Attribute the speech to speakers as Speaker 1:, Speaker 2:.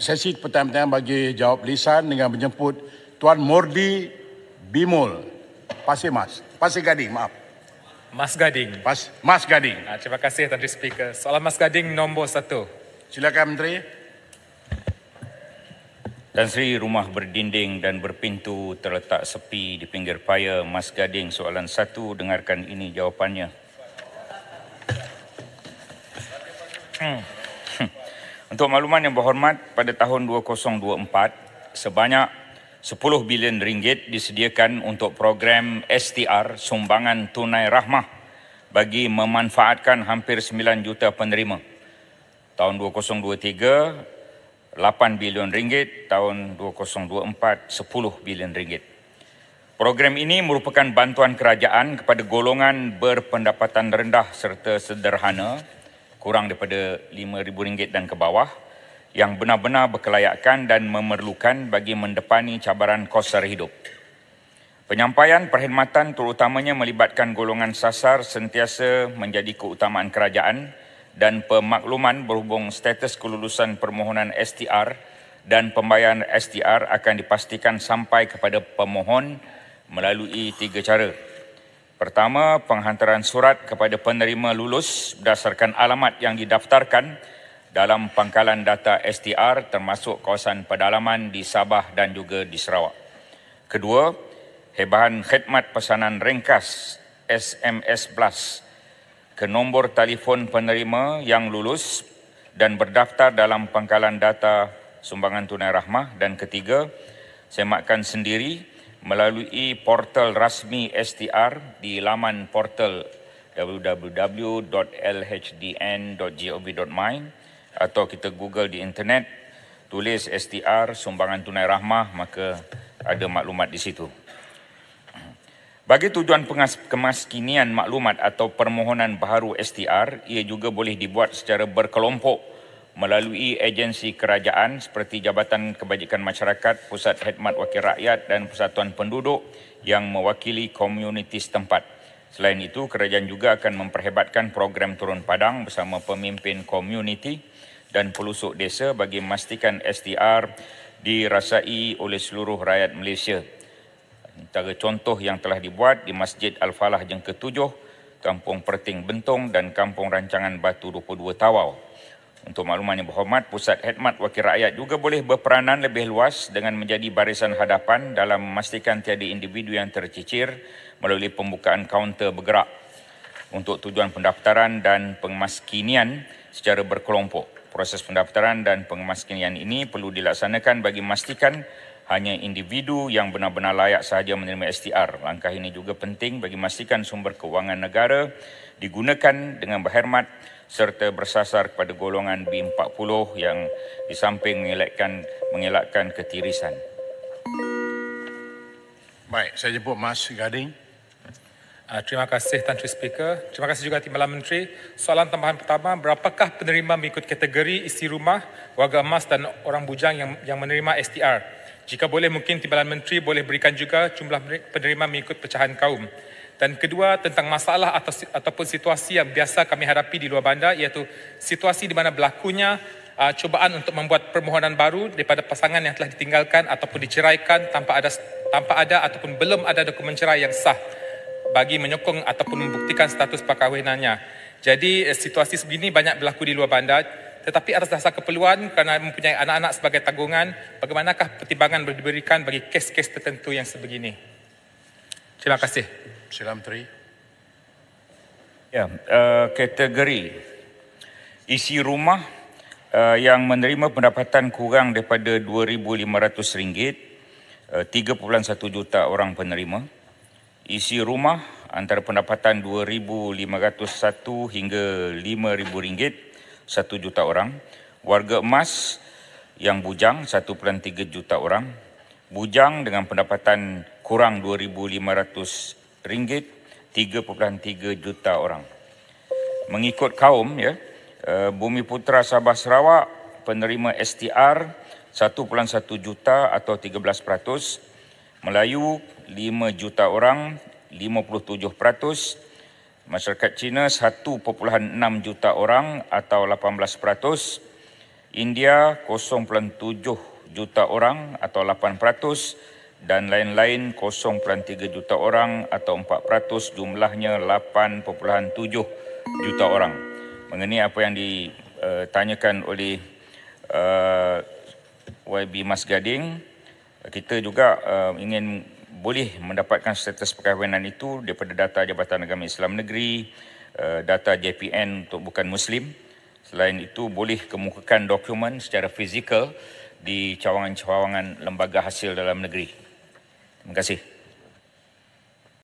Speaker 1: sesi pertanyaan bagi jawab lisan dengan menjemput Tuan Mordi
Speaker 2: Bimol Pasir Mas. Pasir Gading, maaf.
Speaker 1: Mas Gading. pas, Mas Gading. Ah, terima kasih Tuan Speaker. Soalan Mas Gading nombor satu. Silakan Menteri.
Speaker 2: Tan Sri, rumah berdinding dan berpintu terletak sepi di pinggir paya Mas Gading. Soalan satu, dengarkan ini jawapannya. Hmm. Untuk makluman yang berhormat, pada tahun 2024, sebanyak 10 bilion ringgit disediakan untuk program STR Sumbangan Tunai Rahmah bagi memanfaatkan hampir 9 juta penerima. Tahun 2023, 8 bilion ringgit. Tahun 2024, 10 bilion ringgit. Program ini merupakan bantuan kerajaan kepada golongan berpendapatan rendah serta sederhana kurang daripada RM5,000 dan ke bawah yang benar-benar berkelayakan dan memerlukan bagi mendepani cabaran kos sara hidup. Penyampaian perkhidmatan terutamanya melibatkan golongan sasar sentiasa menjadi keutamaan kerajaan dan pemakluman berhubung status kelulusan permohonan STR dan pembayaran STR akan dipastikan sampai kepada pemohon melalui tiga cara. Pertama, penghantaran surat kepada penerima lulus berdasarkan alamat yang didaftarkan dalam pangkalan data STR termasuk kawasan pedalaman di Sabah dan juga di Sarawak. Kedua, hebahan khidmat pesanan ringkas SMS Plus ke nombor telefon penerima yang lulus dan berdaftar dalam pangkalan data sumbangan tunai rahmah dan ketiga semakkan sendiri melalui portal rasmi STR di laman portal www.lhdn.gov.my atau kita google di internet tulis STR sumbangan tunai rahmah maka ada maklumat di situ. Bagi tujuan pengas- kemaskinian maklumat atau permohonan baharu STR ia juga boleh dibuat secara berkelompok melalui agensi kerajaan seperti Jabatan Kebajikan Masyarakat, Pusat Khidmat Wakil Rakyat dan Persatuan Penduduk yang mewakili komuniti setempat. Selain itu, kerajaan juga akan memperhebatkan program Turun Padang bersama pemimpin komuniti dan pelusuk desa bagi memastikan STR dirasai oleh seluruh rakyat Malaysia. Antara contoh yang telah dibuat di Masjid Al-Falah yang ketujuh, Kampung Perting Bentong dan Kampung Rancangan Batu 22 Tawau. Untuk makluman yang berhormat, Pusat Hikmat Wakil Rakyat juga boleh berperanan lebih luas dengan menjadi barisan hadapan dalam memastikan tiada individu yang tercicir melalui pembukaan kaunter bergerak untuk tujuan pendaftaran dan pengemaskinian secara berkelompok. Proses pendaftaran dan pengemaskinian ini perlu dilaksanakan bagi memastikan hanya individu yang benar-benar layak sahaja menerima STR. Langkah ini juga penting bagi memastikan sumber kewangan negara digunakan dengan berhormat serta bersasar kepada golongan B40 yang di samping mengelakkan mengelakkan ketirisan. Baik,
Speaker 1: saya jemput Mas Gading. Uh, terima kasih Tan Sri Speaker. Terima kasih juga Timbalan Menteri. Soalan tambahan pertama, berapakah penerima mengikut kategori isi rumah, warga emas dan orang bujang yang yang menerima STR? Jika boleh mungkin Timbalan Menteri boleh berikan juga jumlah penerima mengikut pecahan kaum. Dan kedua tentang masalah atau ataupun situasi yang biasa kami hadapi di luar bandar iaitu situasi di mana berlakunya uh, cubaan untuk membuat permohonan baru daripada pasangan yang telah ditinggalkan ataupun diceraikan tanpa ada tanpa ada ataupun belum ada dokumen cerai yang sah bagi menyokong ataupun membuktikan status perkahwinannya. Jadi eh, situasi sebegini banyak berlaku di luar bandar tetapi atas dasar keperluan kerana mempunyai anak-anak sebagai tanggungan, bagaimanakah pertimbangan diberikan bagi kes-kes tertentu yang sebegini? Terima kasih. Sila Menteri.
Speaker 2: Ya, uh, kategori isi rumah uh, yang menerima pendapatan kurang daripada RM2,500, eh, uh, 3.1 juta orang penerima. Isi rumah antara pendapatan 2501 hingga 5000 ringgit 1 juta orang, warga emas yang bujang 1.3 juta orang, bujang dengan pendapatan kurang 2500 ringgit 3.3 juta orang. Mengikut kaum ya, eh, Bumi Putra Sabah Sarawak penerima STR 1.1 juta atau 13%, Melayu 5 juta orang 57 peratus, masyarakat Cina 1.6 juta orang atau 18%, India 0.7 juta orang atau 8% dan lain-lain 0.3 juta orang atau 4% jumlahnya 8.7 juta orang. Mengenai apa yang ditanyakan oleh uh, eh, YB Mas Gading, kita juga uh, ingin boleh mendapatkan status perkahwinan itu daripada data Jabatan Agama Islam Negeri, eh, data JPN untuk bukan Muslim. Selain itu, boleh kemukakan dokumen secara fizikal di cawangan-cawangan lembaga hasil dalam negeri. Terima kasih.